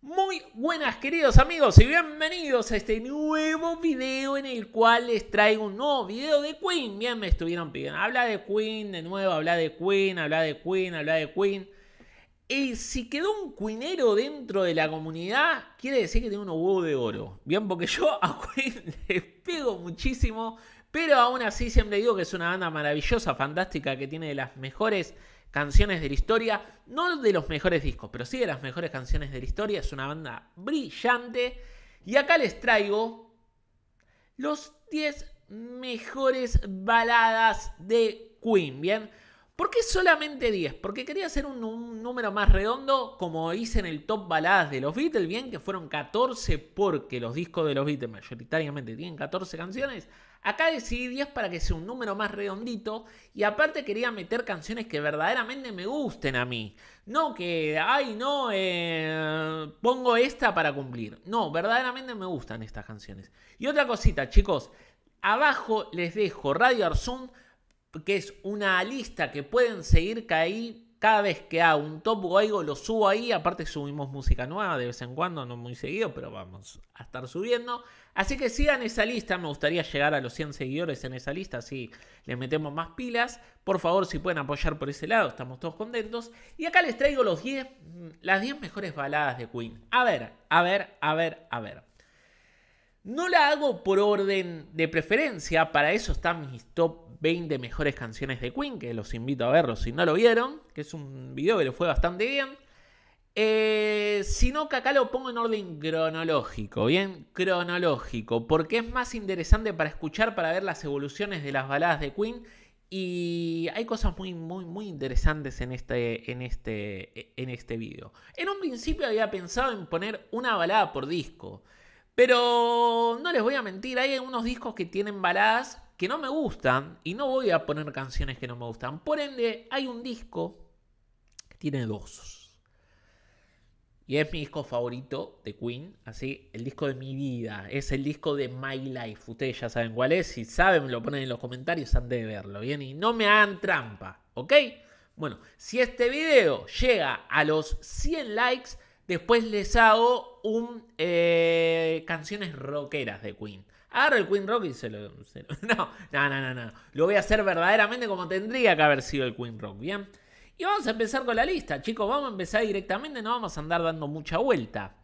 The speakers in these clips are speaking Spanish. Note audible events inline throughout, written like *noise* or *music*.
Muy buenas queridos amigos y bienvenidos a este nuevo video en el cual les traigo un nuevo video de Queen. Bien me estuvieron pidiendo, habla de Queen de nuevo, habla de Queen, habla de Queen, habla de Queen. Y si quedó un cuinero dentro de la comunidad, quiere decir que tiene un huevo de oro. Bien, porque yo a *laughs* Queen le pego muchísimo, pero aún así siempre digo que es una banda maravillosa, fantástica, que tiene de las mejores canciones de la historia, no de los mejores discos, pero sí de las mejores canciones de la historia. Es una banda brillante. Y acá les traigo los 10 mejores baladas de Queen, ¿bien? ¿Por qué solamente 10? Porque quería hacer un, número más redondo, como hice en el top baladas de los Beatles, bien que fueron 14 porque los discos de los Beatles mayoritariamente tienen 14 canciones. Acá decidí 10 para que sea un número más redondito y aparte quería meter canciones que verdaderamente me gusten a mí. No que, ay, no, eh, pongo esta para cumplir. No, verdaderamente me gustan estas canciones. Y otra cosita, chicos, abajo les dejo Radio Arzón que es una lista que pueden seguir caí cada vez que hago un top o algo lo subo ahí, aparte subimos música nueva de vez en cuando, no muy seguido, pero vamos a estar subiendo. Así que sigan esa lista, me gustaría llegar a los 100 seguidores en esa lista, así le metemos más pilas. Por favor, si pueden apoyar por ese lado, estamos todos contentos. Y acá les traigo los 10, mm, las 10 mejores baladas de Queen. A ver, a ver, a ver, a ver. No la hago por orden de preferencia, para eso están mis top 20 mejores canciones de Queen, que los invito a verlo si no lo vieron, que es un video que lo fue bastante bien. Eh, sino que acá lo pongo en orden cronológico, bien cronológico, porque es más interesante para escuchar, para ver las evoluciones de las baladas de Queen. Y hay cosas muy, muy, muy interesantes en este, en este, en este video. En un principio había pensado en poner una balada por disco. Pero no les voy a mentir, hay algunos discos que tienen baladas que no me gustan y no voy a poner canciones que no me gustan. Por ende, hay un disco que tiene dos. Y es mi disco favorito de Queen, así, el disco de mi vida, es el disco de My Life. Ustedes ya saben cuál es, si saben lo ponen en los comentarios han de verlo, ¿bien? Y no me hagan trampa, ¿ok? Bueno, si este video llega a los 100 likes, Después les hago un eh, canciones rockeras de Queen. Agarro el Queen Rock y se lo, *laughs* No, no, no, no, Lo voy a hacer verdaderamente como tendría que haber sido el Queen Rock, ¿bien? Y vamos a empezar con la lista, chicos. Vamos a empezar directamente, no vamos a andar dando mucha vuelta.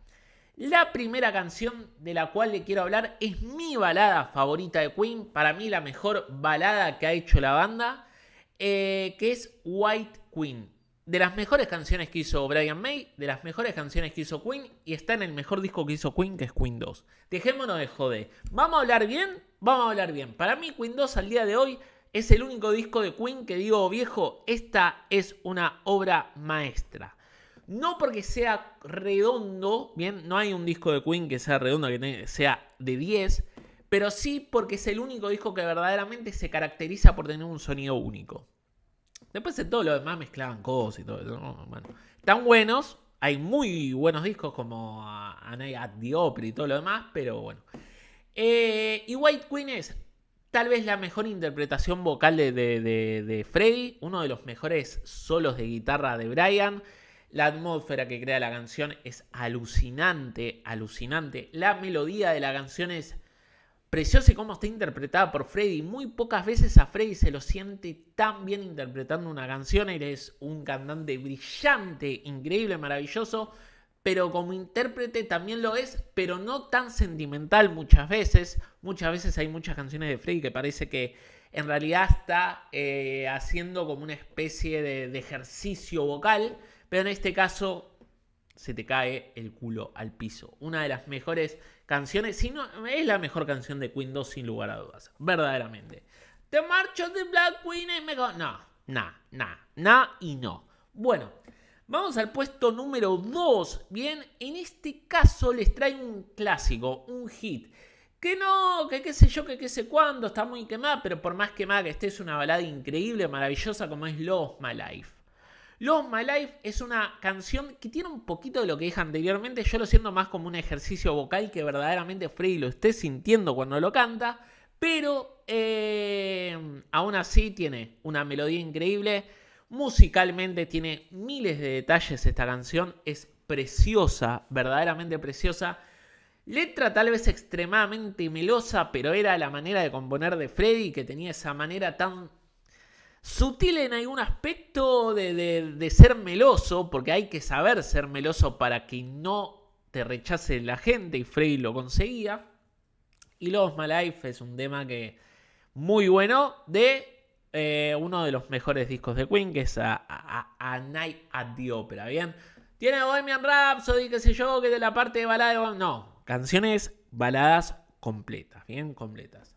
La primera canción de la cual le quiero hablar es mi balada favorita de Queen. Para mí la mejor balada que ha hecho la banda, eh, que es White Queen de las mejores canciones que hizo Brian May, de las mejores canciones que hizo Queen, y está en el mejor disco que hizo Queen, que es Queen 2. Dejémonos de joder. ¿Vamos a hablar bien? Vamos a hablar bien. Para mí, Queen 2 al día de hoy es el único disco de Queen que digo, viejo, esta es una obra maestra. No porque sea redondo, bien, no hay un disco de Queen que sea redondo, que sea de 10, pero sí porque es el único disco que verdaderamente se caracteriza por tener un sonido único. Después de todo lo demás mezclaban cosas y todo eso. tan buenos. Hay muy buenos discos como A y todo lo demás, pero bueno. Eh, y White Queen es tal vez la mejor interpretación vocal de, de, Freddy, uno de los mejores solos de guitarra de Brian. La atmósfera que crea la canción es alucinante, alucinante. La melodía de la canción es Preciosa y cómo está interpretada por Freddy. Muy pocas veces a Freddy se lo siente tan bien interpretando una canción. Eres un cantante brillante, increíble, maravilloso. Pero como intérprete también lo es, pero no tan sentimental muchas veces. Muchas veces hay muchas canciones de Freddy que parece que en realidad está eh, haciendo como una especie de, de ejercicio vocal. Pero en este caso se te cae el culo al piso. Una de las mejores canciones. Si no, es la mejor canción de Queen 2, sin lugar a dudas. Verdaderamente. te marcho de Black Queen me mejor. No, no, no, no y no. Bueno, vamos al puesto número 2. Bien, en este caso les traigo un clásico, un hit. Que no, que qué sé yo, que qué sé cuándo, está muy quemada, pero por más quemada que esté, es una balada increíble, maravillosa como es Lost My Life. Love My Life es una canción que tiene un poquito de lo que dije anteriormente, yo lo siento más como un ejercicio vocal que verdaderamente Freddy lo esté sintiendo cuando lo canta, pero eh, aún así tiene una melodía increíble, musicalmente tiene miles de detalles esta canción, es preciosa, verdaderamente preciosa. Letra tal vez extremadamente melosa, pero era la manera de componer de Freddy, que tenía esa manera tan Sutil en algún aspecto de, ser meloso, porque hay que saber ser meloso para que no te rechace la gente, y Frey lo conseguía. Y Love My Life es un tema que muy bueno de eh, uno de los mejores discos de Queen, que es a, Night at the Opera, ¿bien? Tiene Bohemian Rhapsody, qué sé yo, que de la parte de balada... No, canciones baladas completas, bien completas.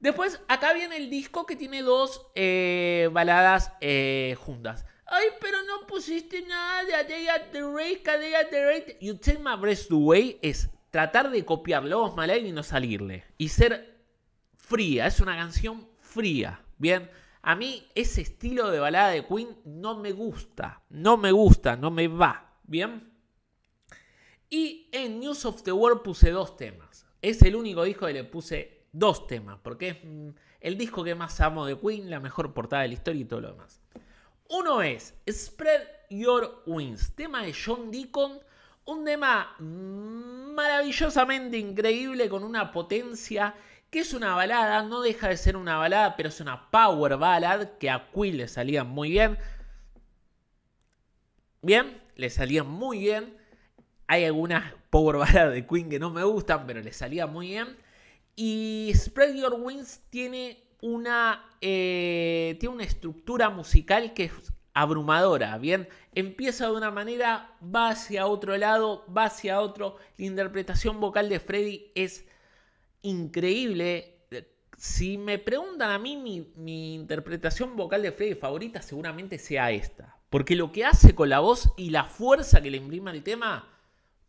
Después, acá viene el disco que tiene dos eh, baladas eh, juntas. Ay, pero no pusiste nada de A Day at the Rake, A Day at the You Take My Breath Away es tratar de copiar Lobos Malay y no salirle. Y ser fría, es una canción fría. Bien, a mí ese estilo de balada de Queen no me gusta. No me gusta, no me va. Bien. Y en News of the World puse dos temas. Es el único disco que le puse dos temas, porque es mm, el disco que más amo de Queen, la mejor portada de la historia y todo lo demás. Uno es Spread Your Wings, tema de John Deacon, un tema mm, maravillosamente increíble con una potencia que es una balada, no deja de ser una balada, pero es una power ballad que a Queen le salía muy bien. Bien, le salía muy bien. Hay algunas power ballads de Queen que no me gustan, pero le salía muy bien. Y Spread Your Wings tiene una, eh, tiene una estructura musical que es abrumadora, ¿bien? Empieza de una manera, va hacia otro lado, va hacia otro. La interpretación vocal de Freddy es increíble. Si me preguntan a mí, mi, interpretación vocal de Freddy favorita seguramente sea esta. Porque lo que hace con la voz y la fuerza que le imprime el tema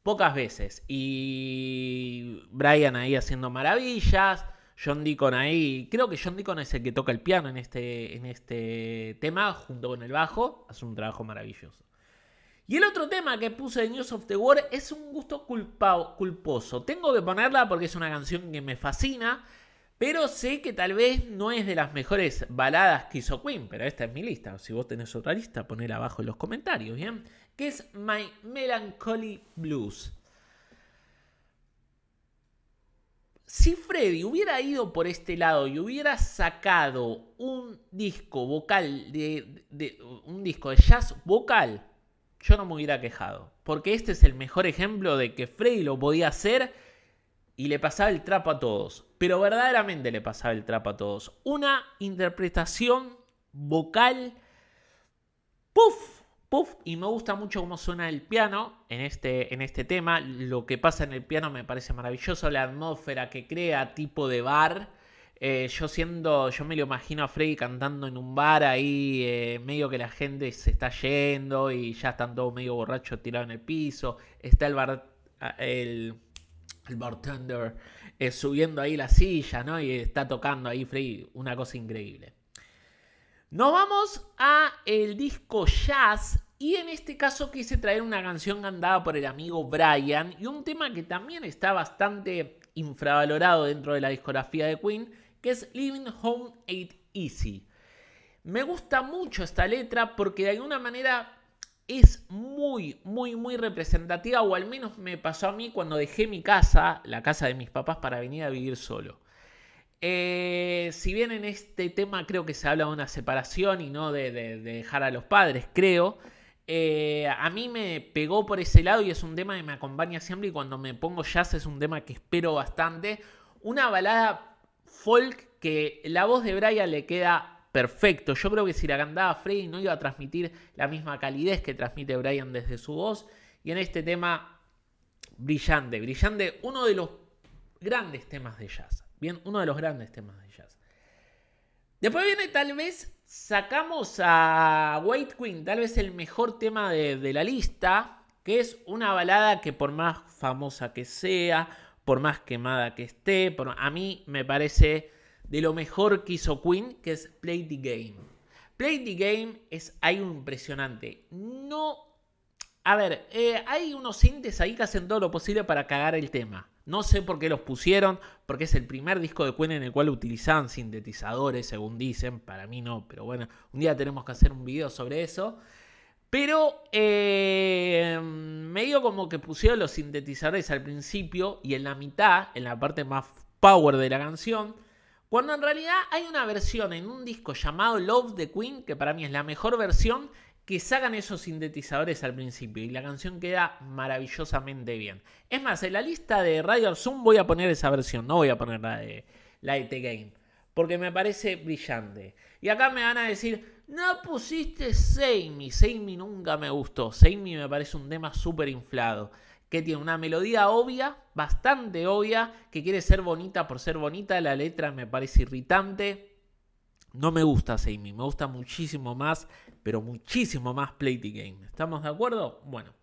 pocas veces. Y Brian ahí haciendo maravillas. John Deacon ahí, creo que John Deacon es el que toca el piano en este, en este tema, junto con el bajo, hace un trabajo maravilloso. Y el otro tema que puse de News of the World es un gusto culposo. Tengo que ponerla porque es una canción que me fascina, pero sé que tal vez no es de las mejores baladas que hizo Queen, pero esta es mi lista. Si vos tenés otra lista, ponela abajo en los comentarios, ¿bien? que es My Melancholy Blues. Si Freddy hubiera ido por este lado y hubiera sacado un disco vocal de, un disco de jazz vocal, yo no me hubiera quejado, porque este es el mejor ejemplo de que Freddy lo podía hacer y le pasaba el trapo a todos, pero verdaderamente le pasaba el trapo a todos. Una interpretación vocal puff Puff, y me gusta mucho cómo suena el piano en este, en este tema. Lo que pasa en el piano me parece maravilloso, la atmósfera que crea, tipo de bar. Eh, yo siendo, yo me lo imagino a Freddy cantando en un bar ahí, eh, medio que la gente se está yendo y ya están todos medio borrachos tirados en el piso. Está el bar, ah, el, bartender eh, subiendo ahí la silla, ¿no? Y está tocando ahí Freddy, una cosa increíble. Nos vamos a el disco jazz y en este caso quise traer una canción cantada por el amigo Brian y un tema que también está bastante infravalorado dentro de la discografía de Queen, que es Living Home Ain't Easy. Me gusta mucho esta letra porque de alguna manera es muy, muy, muy representativa, o al menos me pasó a mí cuando dejé mi casa, la casa de mis papás, para venir a vivir solo. Eh, si bien en este tema creo que se habla de una separación y no de, dejar a los padres, creo, eh, a mí me pegó por ese lado y es un tema que me acompaña siempre y cuando me pongo jazz es un tema que espero bastante. Una balada folk que la voz de Brian le queda perfecto. Yo creo que si la cantaba Freddy no iba a transmitir la misma calidez que transmite Brian desde su voz. Y en este tema, brillante, brillante, uno de los grandes temas de jazz. Bien, uno de los grandes temas de jazz. Después viene tal vez sacamos a White Queen, tal vez el mejor tema de, la lista, que es una balada que por más famosa que sea, por más quemada que esté, a mí me parece de lo mejor que hizo Queen, que es Play the Game. Play the Game es algo impresionante. No... A ver, eh, hay unos sintes ahí que hacen todo lo posible para cagar el tema. No sé por qué los pusieron, porque es el primer disco de Queen en el cual utilizan sintetizadores, según dicen. Para mí no, pero bueno, un día tenemos que hacer un video sobre eso. Pero eh, medio como que pusieron los sintetizadores al principio y en la mitad, en la parte más power de la canción, cuando en realidad hay una versión en un disco llamado Love the Queen, que para mí es la mejor versión, que sacan esos sintetizadores al principio y la canción queda maravillosamente bien. Es más, en la lista de Radio Zoom voy a poner esa versión, no voy a poner la de, la The Game, porque me parece brillante. Y acá me van a decir, no pusiste Seimi, Seimi nunca me gustó, Seimi me parece un tema súper inflado, que tiene una melodía obvia, bastante obvia, que quiere ser bonita por ser bonita, la letra me parece irritante. No me gusta Seimi, me gusta muchísimo más, pero muchísimo más Play the Game. ¿Estamos de acuerdo? Bueno.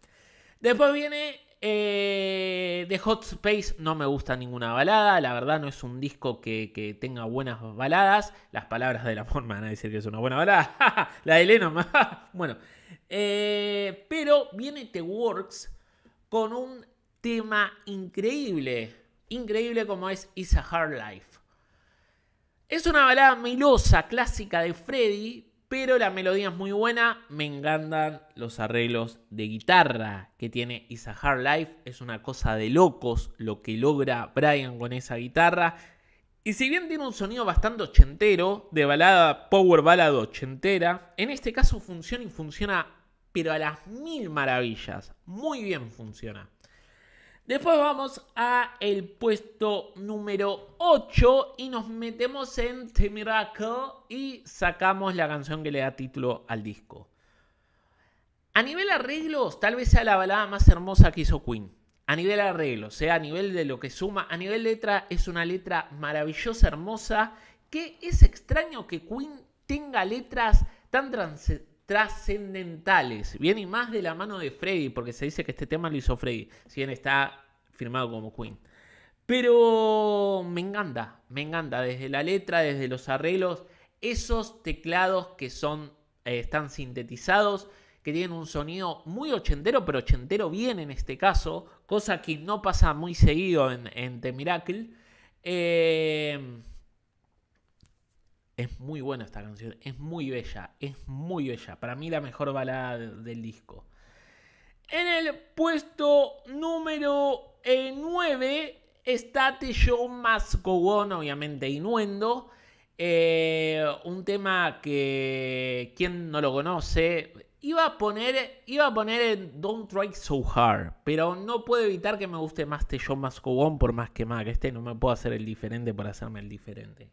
Después viene eh, The Hot Space, no me gusta ninguna balada. La verdad, no es un disco que, tenga buenas baladas. Las palabras de la *laughs* forma van a decir que es una buena balada. *laughs* la de Lennon. *laughs* bueno. Eh, pero viene The Works con un tema increíble. Increíble como es It's a Hard Life. Es una balada melosa clásica de Freddy, pero la melodía es muy buena. Me encantan los arreglos de guitarra que tiene Isahar Hard Life. Es una cosa de locos lo que logra Brian con esa guitarra. Y si bien tiene un sonido bastante ochentero, de balada power ballad ochentera, en este caso funciona y funciona, pero a las mil maravillas. Muy bien funciona. Después vamos a el puesto número 8 y nos metemos en The Miracle y sacamos la canción que le da título al disco. A nivel arreglos, tal vez sea la balada más hermosa que hizo Queen. A nivel arreglos, sea a nivel de lo que suma, a nivel letra, es una letra maravillosa, hermosa, que es extraño que Queen tenga letras tan trans trascendentales. Viene más de la mano de Freddy, porque se dice que este tema lo hizo Freddy, si bien está firmado como Queen. Pero me encanta, me encanta, desde la letra, desde los arreglos, esos teclados que son, eh, están sintetizados, que tienen un sonido muy ochentero, pero ochentero bien en este caso, cosa que no pasa muy seguido en, en The Miracle. Eh, es muy buena esta canción, es muy bella, es muy bella. Para mí la mejor balada del disco. En el puesto número 9 eh, está Yo Más obviamente Inuendo. Eh, un tema que quien no lo conoce iba a poner, iba a poner en Don't Try So Hard, pero no puedo evitar que me guste más Te Yo Más por más que más que este. No me puedo hacer el diferente por hacerme el diferente.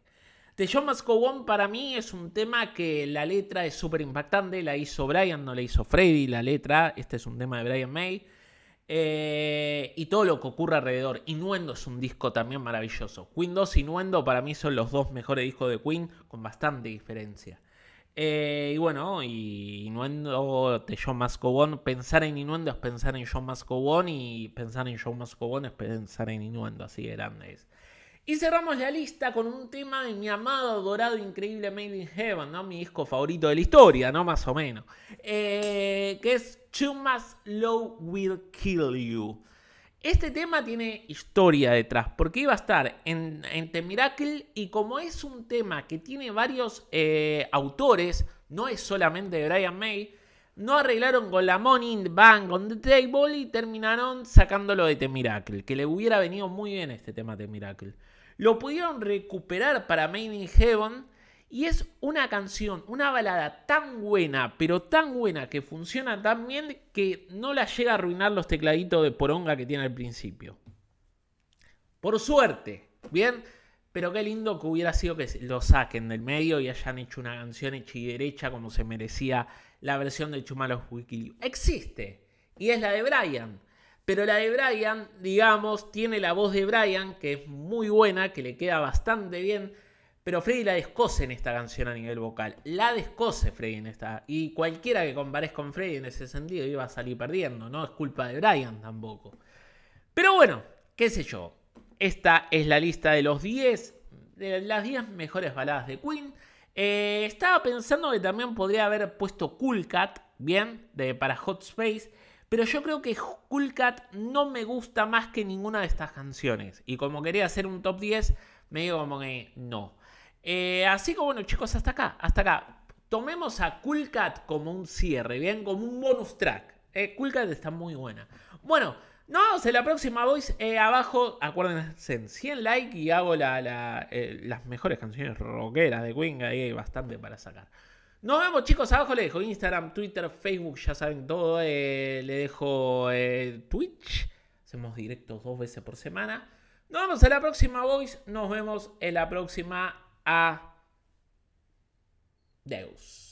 The este, Show Must Go On para mí es un tema que la letra es súper impactante, la hizo Brian, no la hizo Freddy, la letra, este es un tema de Brian May. Eh, y todo lo que ocurre alrededor. Innuendo es un disco también maravilloso. Queen 2 y Innuendo para mí son los dos mejores discos de Queen con bastante diferencia. Eh, y bueno, y Innuendo de John Must Go Pensar en Innuendo es pensar en John Must Go y pensar en John Must Go es pensar en Innuendo, así de grande es. Y cerramos la lista con un tema de mi amado, dorado increíble Made in Heaven, ¿no? Mi disco favorito de la historia, ¿no? Más o menos. Eh, que es Chumas Low Will Kill You. Este tema tiene historia detrás, porque iba a estar en, The Miracle y como es un tema que tiene varios eh, autores, no es solamente de Brian May, no arreglaron con la Money in the Bank on the Table y terminaron sacándolo de The Miracle, que le hubiera venido muy bien este tema de The Miracle. Lo pudieron recuperar para Made in Heaven y es una canción, una balada tan buena, pero tan buena que funciona tan bien que no la llega a arruinar los tecladitos de poronga que tiene al principio. Por suerte, bien, pero qué lindo que hubiera sido que lo saquen del medio y hayan hecho una canción hecha derecha como se merecía la versión de Chumalos Wikileaks. Existe y es la de Brian. Pero la de Brian, digamos, tiene la voz de Brian, que es muy buena, que le queda bastante bien. Pero Freddy la descose en esta canción a nivel vocal. La descose Freddy en esta. Y cualquiera que compares con Freddy en ese sentido iba a salir perdiendo. No es culpa de Brian tampoco. Pero bueno, qué sé yo. Esta es la lista de los 10. De las 10 mejores baladas de Queen. Eh, estaba pensando que también podría haber puesto Cool Cat. Bien, de, para Hot Space. Pero yo creo que Cool Cat no me gusta más que ninguna de estas canciones. Y como quería hacer un top 10, me digo como que no. Eh, así que bueno, chicos, hasta acá, hasta acá. Tomemos a Cool Cat como un cierre, bien, como un bonus track. Eh, cool Cat está muy buena. Bueno, nos vemos en la próxima voice. Eh, abajo, acuérdense, 100 likes y hago las mejores canciones rockeras de Queen. Ahí hay bastante para sacar. Nos vemos, chicos. Abajo les dejo Instagram, Twitter, Facebook, ya saben todo. Eh, le dejo eh, Twitch. Hacemos directos dos veces por semana. Nos vemos en la próxima, boys. Nos vemos en la próxima. A Deus.